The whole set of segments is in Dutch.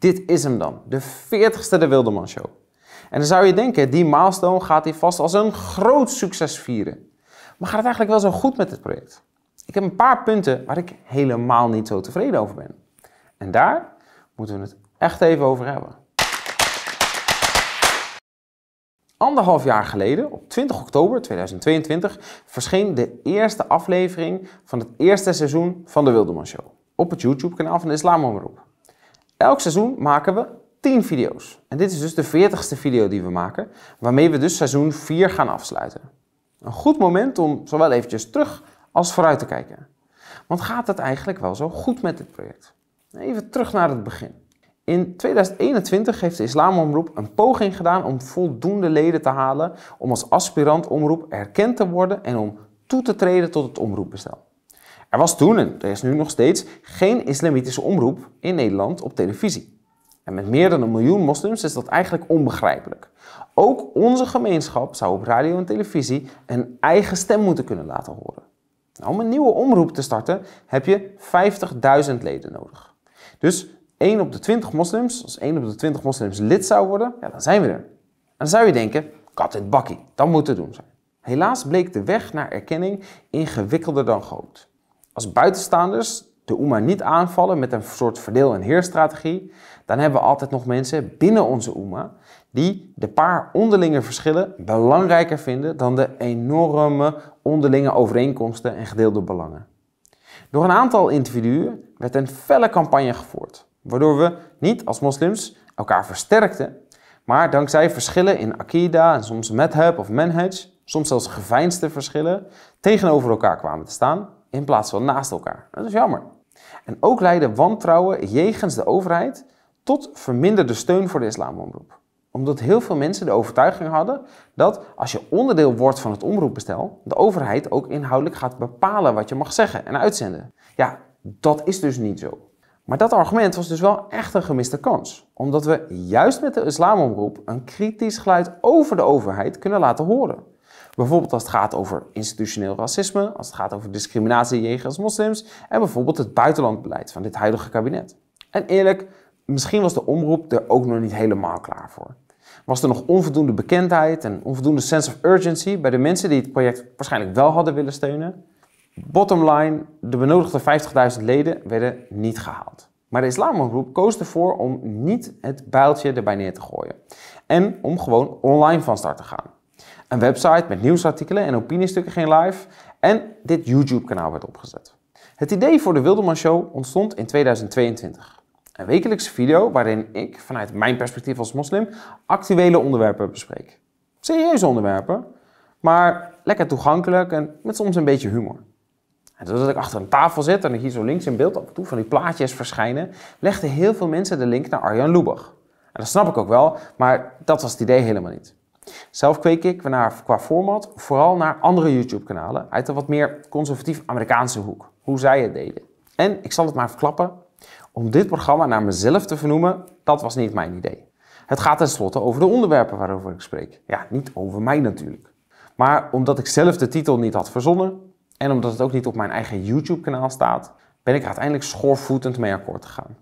Dit is hem dan, de 40ste De Wilderman Show. En dan zou je denken, die milestone gaat hij vast als een groot succes vieren. Maar gaat het eigenlijk wel zo goed met het project? Ik heb een paar punten waar ik helemaal niet zo tevreden over ben. En daar moeten we het echt even over hebben. Anderhalf jaar geleden, op 20 oktober 2022, verscheen de eerste aflevering van het eerste seizoen van de Wilderman Show op het YouTube-kanaal van de Islamomroep. Elk seizoen maken we 10 video's. En dit is dus de 40ste video die we maken, waarmee we dus seizoen 4 gaan afsluiten. Een goed moment om zowel eventjes terug als vooruit te kijken. Want gaat het eigenlijk wel zo goed met dit project? Even terug naar het begin. In 2021 heeft de Islamomroep een poging gedaan om voldoende leden te halen om als aspirant omroep erkend te worden en om toe te treden tot het omroepbestel. Er was toen en er is nu nog steeds geen islamitische omroep in Nederland op televisie. En met meer dan een miljoen moslims is dat eigenlijk onbegrijpelijk. Ook onze gemeenschap zou op radio en televisie een eigen stem moeten kunnen laten horen. Nou, om een nieuwe omroep te starten heb je 50.000 leden nodig. Dus 1 op de 20 moslims, als 1 op de 20 moslims lid zou worden, ja, dan zijn we er. En dan zou je denken, kat in het bakkie, dat moet te doen zijn. Helaas bleek de weg naar erkenning ingewikkelder dan gehoopt. Als buitenstaanders de Oema niet aanvallen met een soort verdeel- en heerstrategie, dan hebben we altijd nog mensen binnen onze Oema die de paar onderlinge verschillen belangrijker vinden dan de enorme onderlinge overeenkomsten en gedeelde belangen. Door een aantal individuen werd een felle campagne gevoerd, waardoor we niet als moslims elkaar versterkten, maar dankzij verschillen in akida en soms madhab of manhaj, soms zelfs geveinsde verschillen, tegenover elkaar kwamen te staan in plaats van naast elkaar. Dat is jammer. En ook leidde wantrouwen jegens de overheid tot verminderde steun voor de islamomroep. Omdat heel veel mensen de overtuiging hadden dat als je onderdeel wordt van het omroepbestel, de overheid ook inhoudelijk gaat bepalen wat je mag zeggen en uitzenden. Ja, dat is dus niet zo. Maar dat argument was dus wel echt een gemiste kans. Omdat we juist met de islamomroep een kritisch geluid over de overheid kunnen laten horen. Bijvoorbeeld als het gaat over institutioneel racisme, als het gaat over discriminatie jegens moslims en bijvoorbeeld het buitenlandbeleid van dit huidige kabinet. En eerlijk, misschien was de omroep er ook nog niet helemaal klaar voor. Was er nog onvoldoende bekendheid en onvoldoende sense of urgency bij de mensen die het project waarschijnlijk wel hadden willen steunen? Bottom line, de benodigde 50.000 leden werden niet gehaald. Maar de islamomroep koos ervoor om niet het builtje erbij neer te gooien. En om gewoon online van start te gaan een website met nieuwsartikelen en opiniestukken ging live en dit YouTube-kanaal werd opgezet. Het idee voor de Wilderman Show ontstond in 2022. Een wekelijkse video waarin ik, vanuit mijn perspectief als moslim, actuele onderwerpen bespreek. Serieuze onderwerpen, maar lekker toegankelijk en met soms een beetje humor. En doordat ik achter een tafel zit en hier zo links in beeld af en toe van die plaatjes verschijnen, legden heel veel mensen de link naar Arjan Lubach. En dat snap ik ook wel, maar dat was het idee helemaal niet. Zelf kweek ik naar, qua format vooral naar andere YouTube-kanalen uit de wat meer conservatief Amerikaanse hoek, hoe zij het deden. En ik zal het maar verklappen, om dit programma naar mezelf te vernoemen, dat was niet mijn idee. Het gaat tenslotte over de onderwerpen waarover ik spreek. Ja, niet over mij natuurlijk. Maar omdat ik zelf de titel niet had verzonnen en omdat het ook niet op mijn eigen YouTube-kanaal staat, ben ik er uiteindelijk schoorvoetend mee akkoord gegaan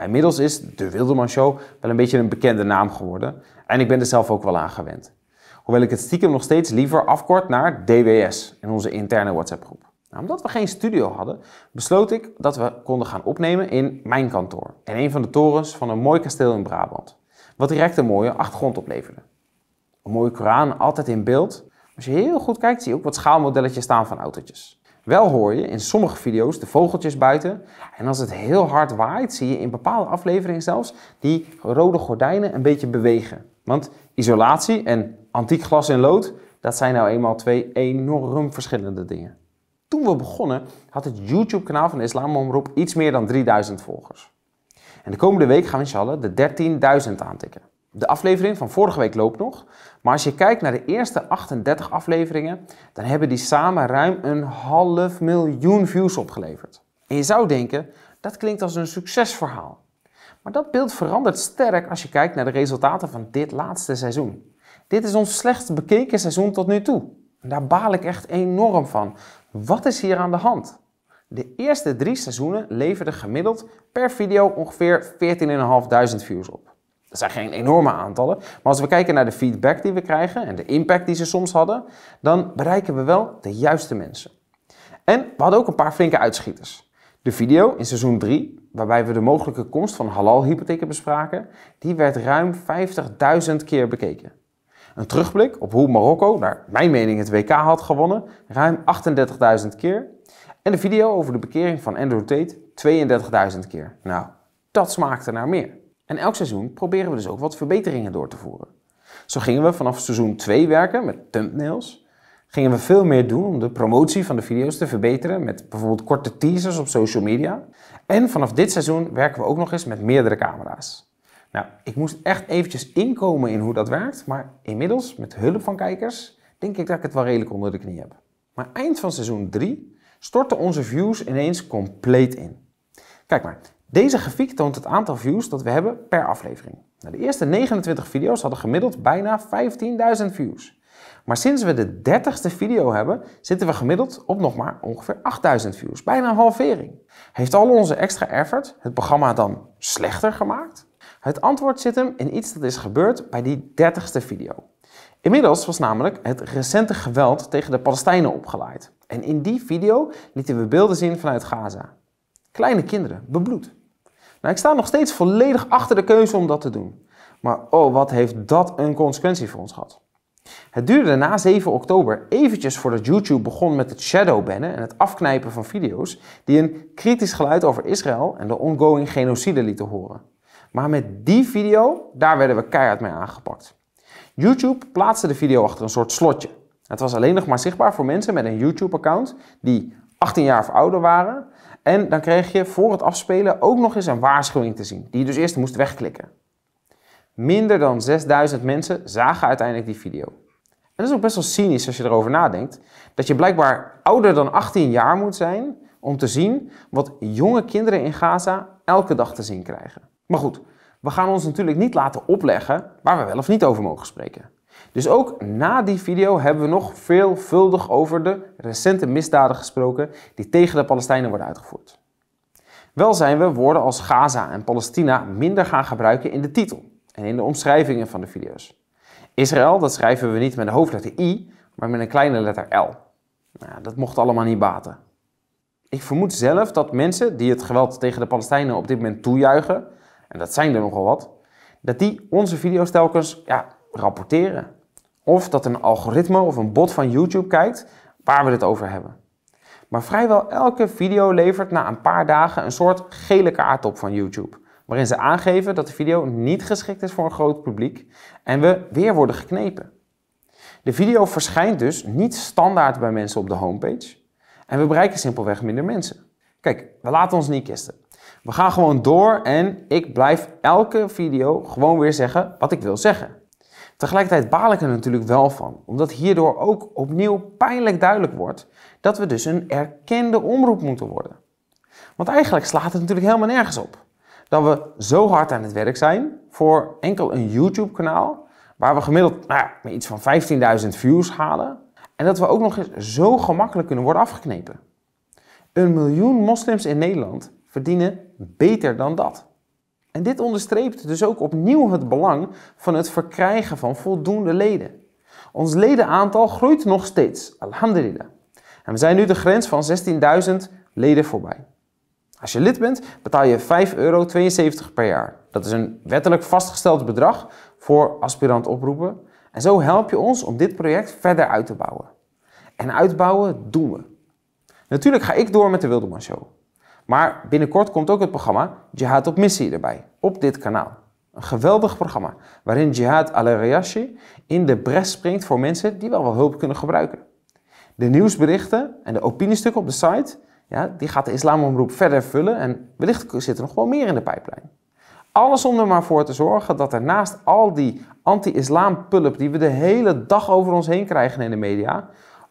inmiddels is de Wilderman Show wel een beetje een bekende naam geworden en ik ben er zelf ook wel aan gewend. Hoewel ik het stiekem nog steeds liever afkort naar DWS in onze interne WhatsApp groep. Nou, omdat we geen studio hadden, besloot ik dat we konden gaan opnemen in mijn kantoor, in een van de torens van een mooi kasteel in Brabant. Wat direct een mooie achtergrond opleverde. Een mooie Koran altijd in beeld. Als je heel goed kijkt, zie je ook wat schaalmodelletjes staan van autootjes. Wel hoor je in sommige video's de vogeltjes buiten. En als het heel hard waait, zie je in bepaalde afleveringen zelfs die rode gordijnen een beetje bewegen. Want isolatie en antiek glas in lood, dat zijn nou eenmaal twee enorm verschillende dingen. Toen we begonnen had het YouTube-kanaal van de Islamomroep iets meer dan 3000 volgers. En de komende week gaan we inshallah de 13.000 aantikken. De aflevering van vorige week loopt nog. Maar als je kijkt naar de eerste 38 afleveringen, dan hebben die samen ruim een half miljoen views opgeleverd. En je zou denken, dat klinkt als een succesverhaal. Maar dat beeld verandert sterk als je kijkt naar de resultaten van dit laatste seizoen. Dit is ons slechtst bekeken seizoen tot nu toe. En daar baal ik echt enorm van. Wat is hier aan de hand? De eerste drie seizoenen leverden gemiddeld per video ongeveer 14.500 views op. Dat zijn geen enorme aantallen. Maar als we kijken naar de feedback die we krijgen en de impact die ze soms hadden, dan bereiken we wel de juiste mensen. En we hadden ook een paar flinke uitschieters. De video in seizoen 3, waarbij we de mogelijke komst van halal-hypotheken bespraken, die werd ruim 50.000 keer bekeken. Een terugblik op hoe Marokko, naar mijn mening, het WK had gewonnen, ruim 38.000 keer. En de video over de bekering van Andrew Tate, 32.000 keer. Nou, dat smaakte naar meer. En elk seizoen proberen we dus ook wat verbeteringen door te voeren. Zo gingen we vanaf seizoen 2 werken met thumbnails. Gingen we veel meer doen om de promotie van de video's te verbeteren met bijvoorbeeld korte teasers op social media. En vanaf dit seizoen werken we ook nog eens met meerdere camera's. Nou, ik moest echt eventjes inkomen in hoe dat werkt, maar inmiddels met hulp van kijkers denk ik dat ik het wel redelijk onder de knie heb. Maar eind van seizoen 3 stortten onze views ineens compleet in. Kijk maar, deze grafiek toont het aantal views dat we hebben per aflevering. Nou, de eerste 29 video's hadden gemiddeld bijna 15.000 views. Maar sinds we de 30ste video hebben, zitten we gemiddeld op nog maar ongeveer 8000 views. Bijna een halvering. Heeft al onze extra effort het programma dan slechter gemaakt? Het antwoord zit hem in iets dat is gebeurd bij die 30ste video. Inmiddels was namelijk het recente geweld tegen de Palestijnen opgeleid. En in die video lieten we beelden zien vanuit Gaza. Kleine kinderen, bebloed. Nou, ik sta nog steeds volledig achter de keuze om dat te doen. Maar oh, wat heeft dat een consequentie voor ons gehad? Het duurde na 7 oktober eventjes voordat YouTube begon met het shadowbannen en het afknijpen van video's die een kritisch geluid over Israël en de ongoing genocide lieten horen. Maar met die video, daar werden we keihard mee aangepakt. YouTube plaatste de video achter een soort slotje. Het was alleen nog maar zichtbaar voor mensen met een YouTube-account die 18 jaar of ouder waren, en dan kreeg je voor het afspelen ook nog eens een waarschuwing te zien, die je dus eerst moest wegklikken. Minder dan 6000 mensen zagen uiteindelijk die video. En dat is ook best wel cynisch als je erover nadenkt, dat je blijkbaar ouder dan 18 jaar moet zijn om te zien wat jonge kinderen in Gaza elke dag te zien krijgen. Maar goed, we gaan ons natuurlijk niet laten opleggen waar we wel of niet over mogen spreken. Dus ook na die video hebben we nog veelvuldig over de recente misdaden gesproken die tegen de Palestijnen worden uitgevoerd. Wel zijn we woorden als Gaza en Palestina minder gaan gebruiken in de titel en in de omschrijvingen van de video's. Israël, dat schrijven we niet met de hoofdletter I, maar met een kleine letter L. Nou, dat mocht allemaal niet baten. Ik vermoed zelf dat mensen die het geweld tegen de Palestijnen op dit moment toejuichen, en dat zijn er nogal wat, dat die onze video's telkens ja, rapporteren. Of dat een algoritme of een bot van YouTube kijkt waar we het over hebben. Maar vrijwel elke video levert na een paar dagen een soort gele kaart op van YouTube. Waarin ze aangeven dat de video niet geschikt is voor een groot publiek en we weer worden geknepen. De video verschijnt dus niet standaard bij mensen op de homepage. En we bereiken simpelweg minder mensen. Kijk, we laten ons niet kisten. We gaan gewoon door en ik blijf elke video gewoon weer zeggen wat ik wil zeggen. Tegelijkertijd baal ik er natuurlijk wel van, omdat hierdoor ook opnieuw pijnlijk duidelijk wordt dat we dus een erkende omroep moeten worden. Want eigenlijk slaat het natuurlijk helemaal nergens op dat we zo hard aan het werk zijn voor enkel een YouTube-kanaal, waar we gemiddeld nou ja, iets van 15.000 views halen, en dat we ook nog eens zo gemakkelijk kunnen worden afgeknepen. Een miljoen moslims in Nederland verdienen beter dan dat. En dit onderstreept dus ook opnieuw het belang van het verkrijgen van voldoende leden. Ons ledenaantal groeit nog steeds, alhamdulillah. En we zijn nu de grens van 16.000 leden voorbij. Als je lid bent, betaal je 5,72 euro per jaar. Dat is een wettelijk vastgesteld bedrag voor aspirant oproepen. En zo help je ons om dit project verder uit te bouwen. En uitbouwen doen we. Natuurlijk ga ik door met de Wilderman Show. Maar binnenkort komt ook het programma Jihad op Missie erbij, op dit kanaal. Een geweldig programma waarin Jihad al-Rayashi in de bres springt voor mensen die wel wel hulp kunnen gebruiken. De nieuwsberichten en de opiniestukken op de site, ja, die gaat de islamomroep verder vullen en wellicht zit er nog wel meer in de pijplijn. Alles om er maar voor te zorgen dat er naast al die anti-islam pulp die we de hele dag over ons heen krijgen in de media,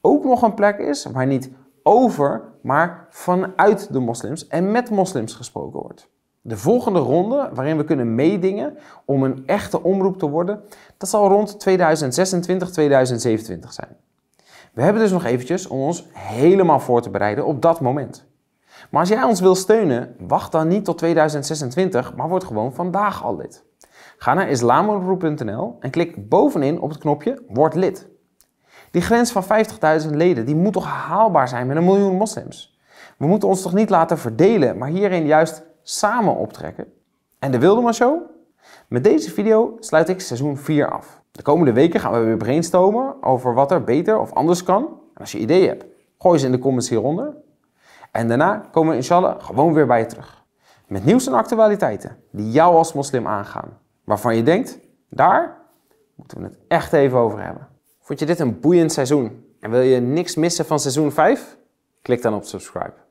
ook nog een plek is waar niet over, maar vanuit de moslims en met moslims gesproken wordt. De volgende ronde, waarin we kunnen meedingen om een echte omroep te worden, dat zal rond 2026, 2027 zijn. We hebben dus nog eventjes om ons helemaal voor te bereiden op dat moment. Maar als jij ons wil steunen, wacht dan niet tot 2026, maar word gewoon vandaag al lid. Ga naar islamoproep.nl en klik bovenin op het knopje Word lid. Die grens van 50.000 leden, die moet toch haalbaar zijn met een miljoen moslims? We moeten ons toch niet laten verdelen, maar hierin juist samen optrekken? En de Wilderman Show? Met deze video sluit ik seizoen 4 af. De komende weken gaan we weer brainstormen over wat er beter of anders kan. En als je ideeën hebt, gooi ze in de comments hieronder. En daarna komen we inshallah gewoon weer bij je terug. Met nieuws en actualiteiten die jou als moslim aangaan. Waarvan je denkt, daar moeten we het echt even over hebben. Vond je dit een boeiend seizoen en wil je niks missen van seizoen 5? Klik dan op subscribe.